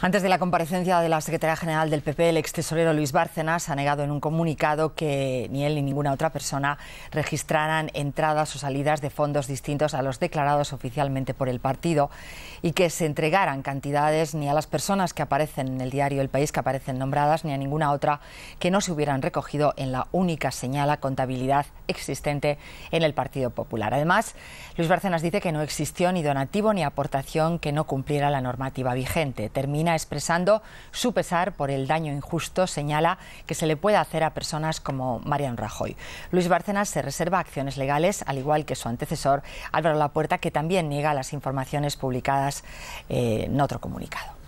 Antes de la comparecencia de la secretaria general del PP, el ex tesorero Luis Bárcenas ha negado en un comunicado que ni él ni ninguna otra persona registraran entradas o salidas de fondos distintos a los declarados oficialmente por el partido y que se entregaran cantidades ni a las personas que aparecen en el diario El País, que aparecen nombradas, ni a ninguna otra que no se hubieran recogido en la única señal a contabilidad existente en el Partido Popular. Además, Luis Bárcenas dice que no existió ni donativo ni aportación que no cumpliera la normativa vigente. Termina expresando su pesar por el daño injusto, señala que se le puede hacer a personas como Marian Rajoy. Luis Bárcenas se reserva acciones legales, al igual que su antecesor Álvaro Lapuerta, que también niega las informaciones publicadas eh, en otro comunicado.